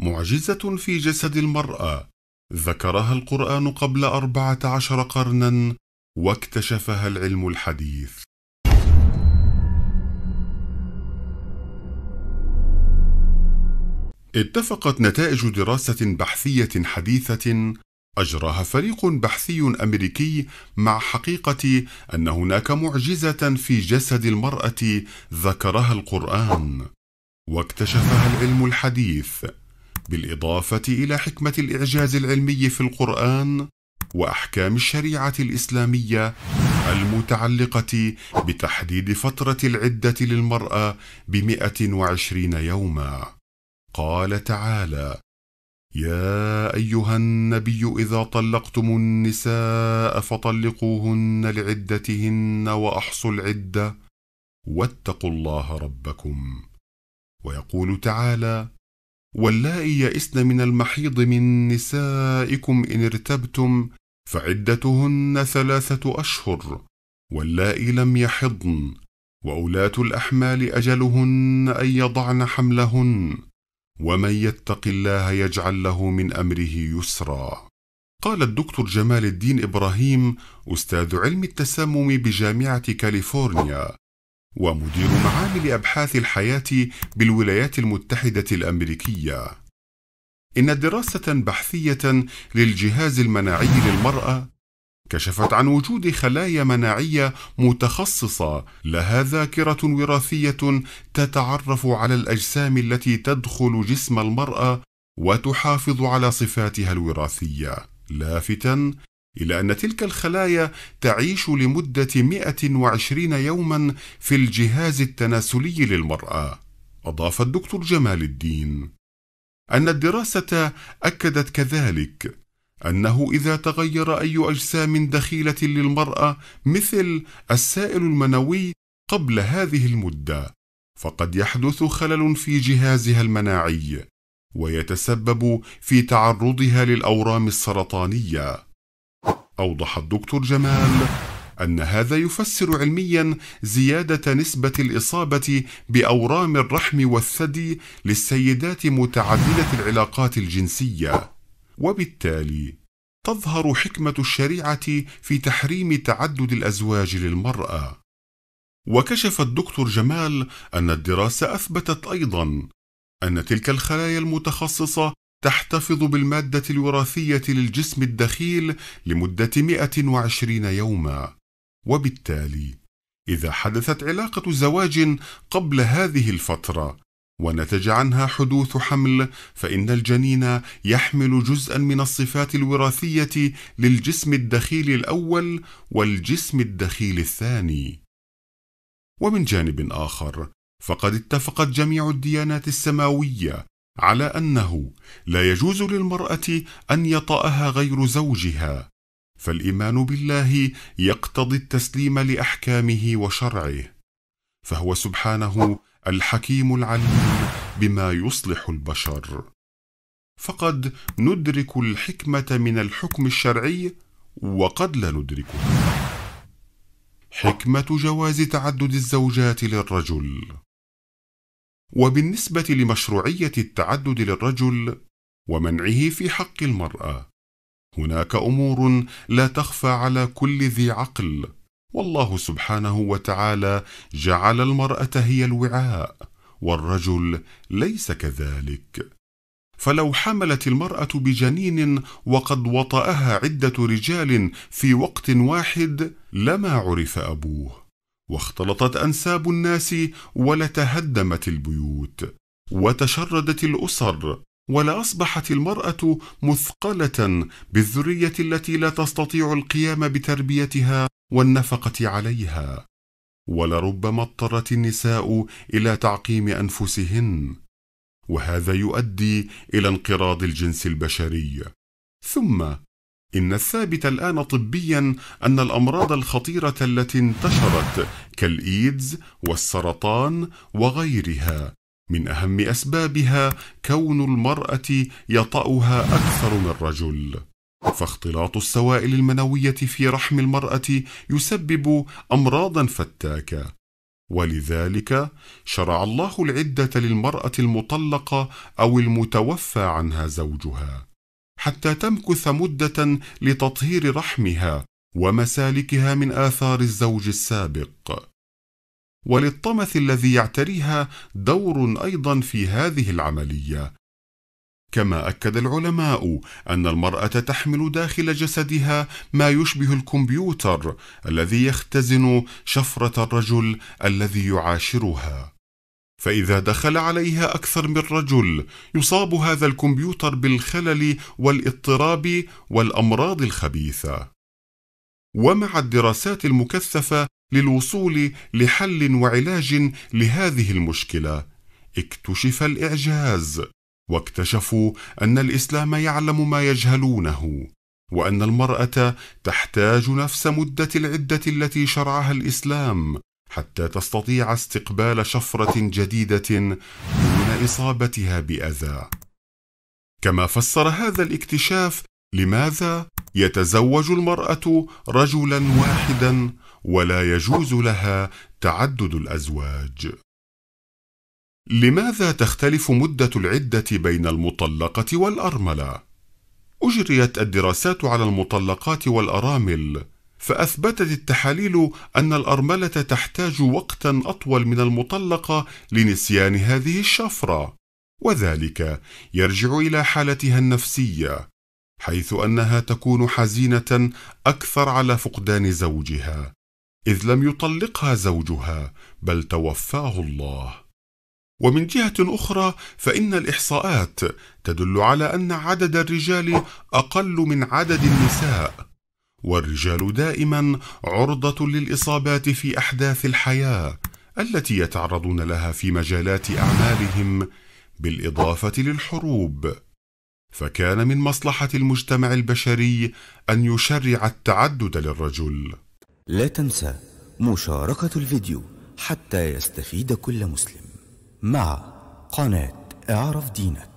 معجزة في جسد المرأة ذكرها القرآن قبل أربعة عشر قرنا واكتشفها العلم الحديث اتفقت نتائج دراسة بحثية حديثة أجراها فريق بحثي أمريكي مع حقيقة أن هناك معجزة في جسد المرأة ذكرها القرآن واكتشفها العلم الحديث بالإضافة إلى حكمة الإعجاز العلمي في القرآن وأحكام الشريعة الإسلامية المتعلقة بتحديد فترة العدة للمرأة بمئة وعشرين يوما قال تعالى يا أيها النبي إذا طلقتم النساء فطلقوهن لعدتهن وأحصوا العدة واتقوا الله ربكم ويقول تعالى واللائي يئسن من المحيض من نسائكم إن ارتبتم فعدتهن ثلاثة أشهر واللائي لم يحضن وأولاة الأحمال أجلهن أن يضعن حملهن ومن يتق الله يجعل له من أمره يسرا قال الدكتور جمال الدين إبراهيم أستاذ علم التسمم بجامعة كاليفورنيا ومدير معامل أبحاث الحياة بالولايات المتحدة الأمريكية. إن دراسة بحثية للجهاز المناعي للمرأة كشفت عن وجود خلايا مناعية متخصصة لها ذاكرة وراثية تتعرف على الأجسام التي تدخل جسم المرأة وتحافظ على صفاتها الوراثية، لافتا إلى أن تلك الخلايا تعيش لمدة 120 يوما في الجهاز التناسلي للمرأة أضاف الدكتور جمال الدين أن الدراسة أكدت كذلك أنه إذا تغير أي أجسام دخيلة للمرأة مثل السائل المنوي قبل هذه المدة فقد يحدث خلل في جهازها المناعي ويتسبب في تعرضها للأورام السرطانية أوضح الدكتور جمال أن هذا يفسر علميا زيادة نسبة الإصابة بأورام الرحم والثدي للسيدات متعددة العلاقات الجنسية، وبالتالي تظهر حكمة الشريعة في تحريم تعدد الأزواج للمرأة. وكشف الدكتور جمال أن الدراسة أثبتت أيضا أن تلك الخلايا المتخصصة تحتفظ بالمادة الوراثية للجسم الدخيل لمدة 120 يوما وبالتالي إذا حدثت علاقة زواج قبل هذه الفترة ونتج عنها حدوث حمل فإن الجنين يحمل جزءا من الصفات الوراثية للجسم الدخيل الأول والجسم الدخيل الثاني ومن جانب آخر فقد اتفقت جميع الديانات السماوية على أنه لا يجوز للمرأة أن يطأها غير زوجها فالإيمان بالله يقتضي التسليم لأحكامه وشرعه فهو سبحانه الحكيم العليم بما يصلح البشر فقد ندرك الحكمة من الحكم الشرعي وقد لا ندركه حكمة جواز تعدد الزوجات للرجل وبالنسبة لمشروعية التعدد للرجل ومنعه في حق المرأة هناك أمور لا تخفى على كل ذي عقل والله سبحانه وتعالى جعل المرأة هي الوعاء والرجل ليس كذلك فلو حملت المرأة بجنين وقد وطأها عدة رجال في وقت واحد لما عرف أبوه واختلطت أنساب الناس ولتهدمت البيوت وتشردت الأسر ولأصبحت المرأة مثقلة بالذرية التي لا تستطيع القيام بتربيتها والنفقة عليها ولربما اضطرت النساء إلى تعقيم أنفسهن وهذا يؤدي إلى انقراض الجنس البشري ثم إن الثابت الآن طبيا أن الأمراض الخطيرة التي انتشرت كالإيدز والسرطان وغيرها من أهم أسبابها كون المرأة يطأها أكثر من الرجل فاختلاط السوائل المنوية في رحم المرأة يسبب أمراضا فتاكة ولذلك شرع الله العدة للمرأة المطلقة أو المتوفى عنها زوجها حتى تمكث مدة لتطهير رحمها ومسالكها من آثار الزوج السابق. وللطمث الذي يعتريها دور أيضا في هذه العملية. كما أكد العلماء أن المرأة تحمل داخل جسدها ما يشبه الكمبيوتر الذي يختزن شفرة الرجل الذي يعاشرها. فإذا دخل عليها أكثر من رجل يصاب هذا الكمبيوتر بالخلل والاضطراب والأمراض الخبيثة. ومع الدراسات المكثفة للوصول لحل وعلاج لهذه المشكلة، اكتشف الإعجاز، واكتشفوا أن الإسلام يعلم ما يجهلونه، وأن المرأة تحتاج نفس مدة العدة التي شرعها الإسلام، حتى تستطيع استقبال شفرة جديدة دون إصابتها بأذى. كما فسر هذا الاكتشاف لماذا يتزوج المرأة رجلا واحدا ولا يجوز لها تعدد الأزواج. لماذا تختلف مدة العدة بين المطلقة والأرملة؟ أجريت الدراسات على المطلقات والأرامل فأثبتت التحاليل أن الأرملة تحتاج وقتا أطول من المطلقة لنسيان هذه الشفرة وذلك يرجع إلى حالتها النفسية حيث أنها تكون حزينة أكثر على فقدان زوجها إذ لم يطلقها زوجها بل توفاه الله ومن جهة أخرى فإن الإحصاءات تدل على أن عدد الرجال أقل من عدد النساء والرجال دائما عرضة للإصابات في أحداث الحياة التي يتعرضون لها في مجالات أعمالهم بالإضافة للحروب فكان من مصلحة المجتمع البشري أن يشرع التعدد للرجل لا تنسى مشاركة الفيديو حتى يستفيد كل مسلم مع قناة اعرف دينك